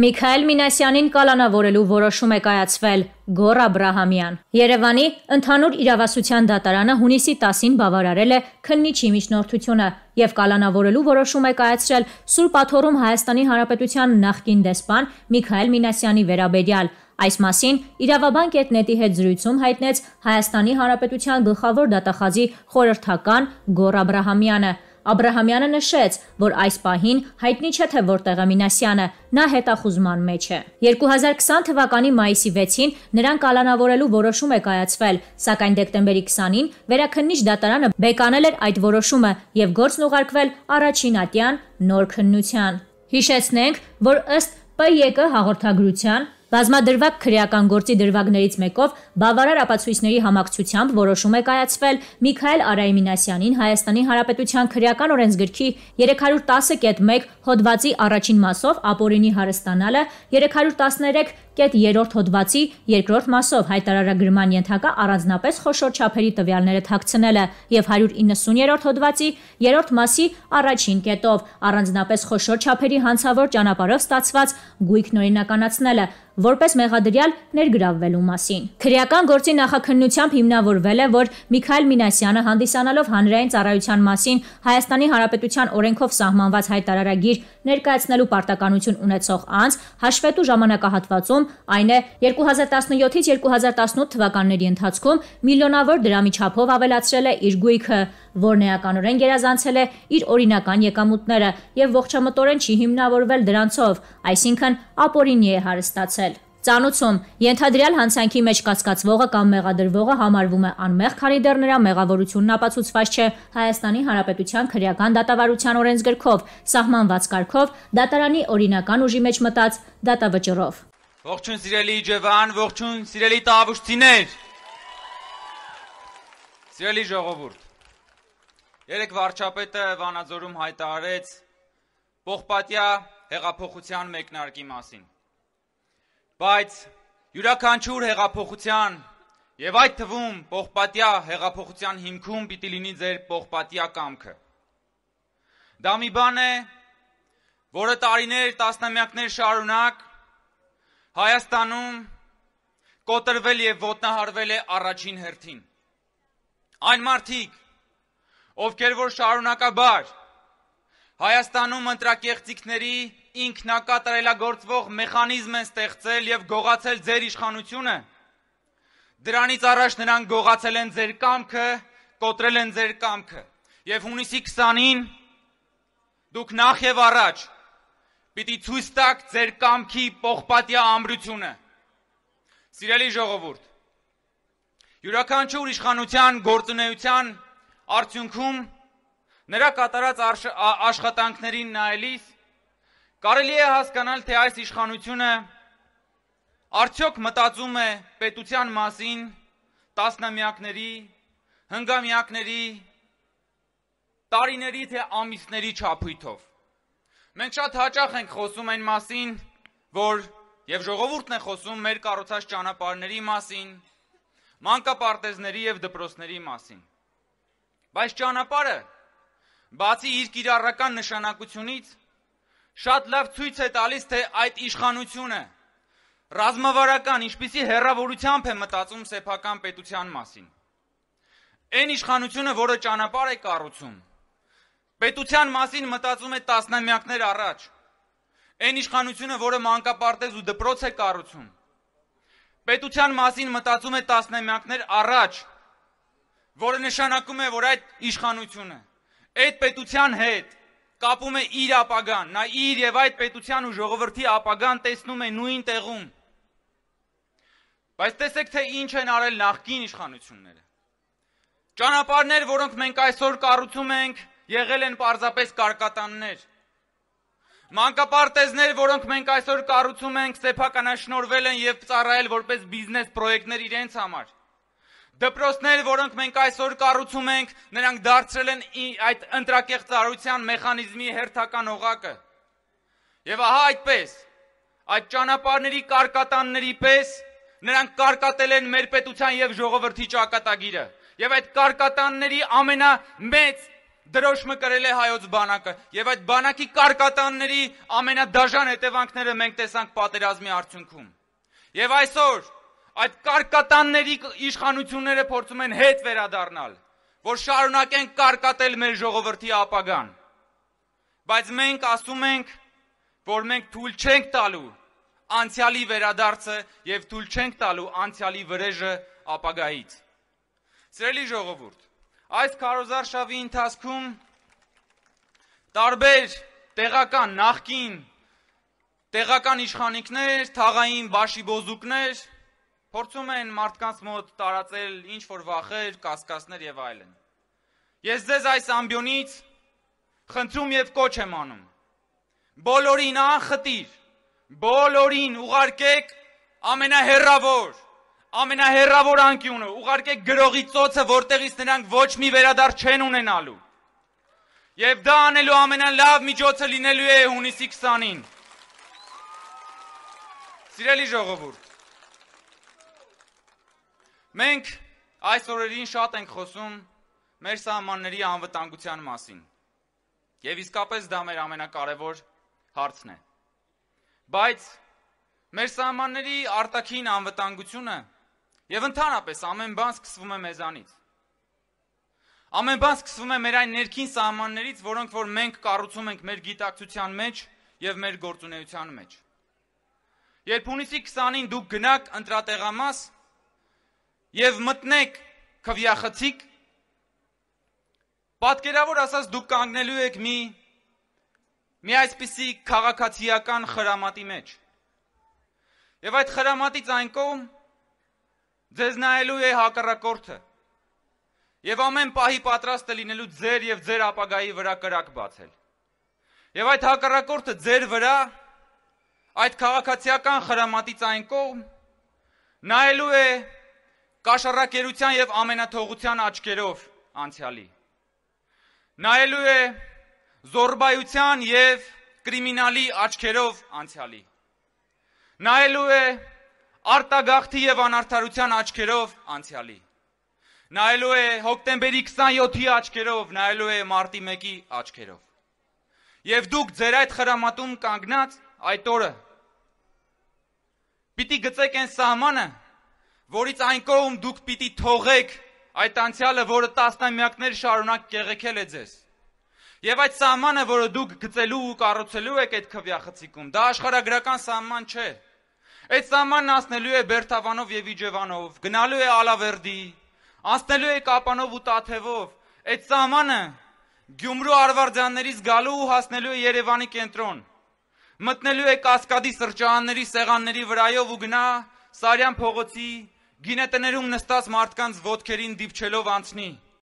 Միքայել Մինասյանին կալանավորելու որոշում է կայացվել Գոռ Աբրահամյան։ Երևանի ընդհանուր իրավասության դատարանը հունիսի 10-ին բավարարել է քննիչի միջնորդությունը եւ կալանավորելու որոշում է կայացրել Սուրբ Աթոռում Հայաստանի Հանրապետության նախկին դեսպան Միքայել Մինասյանի վերաբերյալ։ Այս մասին իրավաբան կետնետի հետ զրույցում հայտնեց Հայաստանի Հանրապետության գլխավոր դատախազի խորհրդական Գոռ Աբրահամյանը։ Աբ รา համյանը նշեց, որ այս պահին հայտնի չէ թե որտեղ է Մինասյանը, նա հետախուզման մեջ է։ 2020 թվականի մայիսի 6-ին նրան կալանավորելու որոշում է կայացվել, սակայն դեկտեմբերի 20-ին վերաքննիչ դատարանը բեկանել էր այդ որոշումը եւ գործն ուղարկվել առաջին ատյան նոր քննության։ Հիշեցնենք, որ ըստ ՊԵԿ հաղորդագրության Բազմադրվակ քրեական գործի դրվագներից մեկով Բավարար ապացույցների համակցությամբ որոշում է կայացվել Միքայել Արայմինասյանին Հայաստանի Հանրապետության քրեական օրենսգրքի 310.1 հոդվածի առաջին մասով ապօրինի հարստանալը 313 կետ երրորդ հոդվածի երկրորդ մասով հայտարարագրման ենթակա առանձնապես խոշոր չափերի տվյալները թաքցնելը եւ 190-րդ հոդվածի երրորդ մասի առաջին կետով առանձնապես խոշոր չափերի հանցավոր ճանապարհով ստացված գույքն օրինականացնելը որպես մեղադրյալ ներգրավվելու մասին։ Քրեական գործի նախաքննությամբ հիմնավորվել է, որ Միքայել Մինասյանը հանդիսանալով հանրային ծառայության մասին Հայաստանի Հանրապետության օրենքով սահմանված հայտարարագիր ներկայացնելու պարտականություն ունեցող անձ հաշվետու ժամանակահատվածում, այն է 2017-ից 2018 թվականների ընթացքում միլիոնավոր դրամի չափով ավելացրել է իր գույքը որն էականորեն գերազանցել է իր օրինական եկամուտները եւ ողջամտորեն չի հիմնավորվել դրանցով, այսինքն ապօրինի է հարստացել։ Ծանուցում ենթադրյալ հանցանքի մեջ կասկածվողը կամ մեղադրվողը համարվում է անմեղ, քանի դեռ նրա մեղավորությունն ապացուցված չէ Հայաստանի Հանրապետության քրեական դատավարության օրենսգրքով, սահմանված կարգով, դատարանի օրինական ուժի մեջ մտած դատավճռով։ Ողջույն սիրելի Ջևան, ողջույն սիրելի Տավուշցիներ։ Սիրելի ժողովուրդ, Երեք վարչապետը Վանաձորում հայտարարեց Պողպատյա հեղափոխության մեկնարկի մասին։ Բայց յուրաքանչյուր հեղափոխության եւ այդ թվում Պողպատյա հեղափոխության հիմքում պիտի լինի ձեր Պողպատյա կամքը։ Դա մի բան է, որը տարիներ, տասնամյակներ շարունակ Հայաստանում կոտրվել եւ ոտնահարվել է առաջին հերթին։ Այն մարդիկ, ովքեր որ շարունակաբար Հայաստանում ընտրակեղծիքների ինքնակատարելագործվող մեխանիզմ են ստեղծել եւ գողացել ձեր իշխանությունը։ Դրանից առաջ նրանք գողացել են ձեր կամքը, կոտրել են ձեր կամքը։ Եվ հունիսի 20-ին դուք նախ եւ առաջ պիտի ցույց տաք ձեր կամքի պողպատյա ամրությունը։ Սիրելի ժողովուրդ, յուրաքանչյուր իշխանության գործունեության Արդյունքում նրա կատարած արշ, ա, աշխատանքներին նայելիս կարելի է հասկանալ, թե այս իշխանությունը արդյոք մտածում է պետության մասին տասնամյակների, հնգամյակների, տարիների թե ամիսների չափույթով։ Մենք շատ հաճախ ենք խոսում այն մասին, որ եւ ժողովուրդն է խոսում մեր կառուցած ճանապարհների մասին, մանկապարտեզների եւ դպրոցների մասին։ Բայց ճանապարհը բացի իր կիրառական նշանակությունից շատ լավ ցույց է տալիս, թե այդ իշխանությունը ռազմավարական, ինչպիսի հերավորությամբ է մտածում սեփական պետության մասին։ Այն իշխանությունը, որը ճանապարհ է կառուցում, պետության մասին մտածում է տասնամյակներ առաջ։ Այն իշխանությունը, որը մանկապարտեզ ու դպրոց է կառուցում, պետության մասին մտածում է տասնամյակներ առաջ որը նշանակում է, որ այդ իշխանությունը այդ պետության հետ կապում է իր ապագան, նա իր եւ այդ պետության ու ժողովրդի ապագան տեսնում է նույն տեղում։ Բայց տեսեք թե ինչ են արել նախկին իշխանությունները։ Ճանապարհներ, որոնք մենք այսօր կառուցում ենք, եղել են պարզապես կարկատաններ։ Մանկապարտեզներ, որոնք մենք այսօր կառուցում ենք, սեփականաշնորվել են եւ ծառայել որպես բիզնես պրոյեկտներ իրենց համար։ Դպրոցներ, որոնք մենք այսօր կառուցում ենք, նրանք դարձրել են այդ ընտրակեղծ արարության մեխանիզմի հերթական օղակը։ Եվ ահա այդպես, այդ ճանապարհների կարկատանների պես նրանք կարկատել են մեր պետության եւ ժողովրդի ճակատագիրը։ Եվ այդ կարկատանների ամենամեծ դրոշմը կրել է հայոց բանակը եւ այդ բանակի կարկատանների ամենադաժան հետևանքները մենք տեսանք պատերազմի արդյունքում։ Եվ այսօր այդ կարկատանների իշխանությունները փորձում են հետ վերադառնալ, որ շարունակեն կարկատել մեր ժողովրդի ապագան։ Բայց մենք ասում ենք, որ մենք թույլ չենք տալու անցյալի վերադարձը եւ թույլ չենք տալու անցյալի վրեժը ապագայից։ Սիրելի ժողովուրդ, այս քարոզարշավի ընթացքում տարբեր տեղական նախկին տեղական իշխանիկներ, թաղային բաշիբոզուկներ Փորձում են մարդկանց մոտ տարածել ինչ որ վախեր, կասկածներ եւ այլն։ Ես ձեզ այս ամբյոնից խնդրում եւ կոչ եմ անում։ Բոլորին անխտիր, բոլորին ուղարկեք ամենահերավոր, ամենահերավոր անկյունը, ուղարկեք գրողի ծոցը, որտեղից նրանք ոչ մի վերադարձ չեն ունենալու։ Եվ դա անելու ամենալավ միջոցը լինելու է հունիսի 20-ին։ Սիրելի ժողովուրդ, Մենք այս օրերին շատ ենք խոսում մեր սահմանների անվտանգության մասին։ Եվ իսկապես դա մեր ամենակարևոր հարցն է։ Բայց մեր սահմանների արտաքին անվտանգությունը եւ ընդհանրապես ամեն բան սկսվում է մեզանից։ Ամեն բան սկսվում է մեր այն ներքին սահմաններից, որոնք որ մենք կառուցում ենք մեր գիտակցության մեջ եւ մեր գործունեության մեջ։ Երբ հունիսի 20-ին դուք գնաք ընտրատեղամաս, եւ մտնեք քվյախցիկ պատկերավոր ասած դուք կանգնելու եք մի մի այսպիսի քաղաքացիական խրամատի մեջ եւ այդ խրամատից այն կողմ ձեզ նայելու է հակառակորդը եւ ամեն պահի պատրաստ է լինելու ձեր եւ ձեր ապագայի վրա կրակ բացել եւ այդ հակառակորդը ձեր վրա այդ քաղաքացիական խրամատից այն կողմ նայելու է կաշառակերության եւ ամենաթողության աչքերով անցյալի։ Նայելու է զորբայության եւ կրիմինալի աչքերով անցյալի։ Նայելու է արտագաղթի եւ անարդարության աչքերով անցյալի։ Նայելու է հոկտեմբերի 27-ի աչքերով, նայելու է մարտի 1-ի աչքերով։ Եվ դուք ձեր այդ խրամատում կանգնած այդ օրը պիտի գծեք այն սահմանը, որից այն կողմ դուք պիտի թողեք այդ անցյալը, որը տասնամյակներ շարունակ կեղեքել է ձեզ։ Եվ այդ սահմանը, որը դուք գծելու ու կառուցելու եք այդ քվյախցիկում, դա աշխարհագրական սահման չէ։ Այդ սահմանն ասնելու է Բերթավանով եւ Իջևանով, գնալու է Ալավերդի, ասնելու է Կապանով ու Տաթևով։ Այդ սահմանը Գյումրու արվարձաններից գալու ու հասնելու է Երևանի կենտրոն։ Մտնելու է Կասկադի սրճարանների սեղանների վրայով ու գնա Սարյան փողոցի Գինետներում նստած մարդկանց ոտքերին դիպչելով անցնի։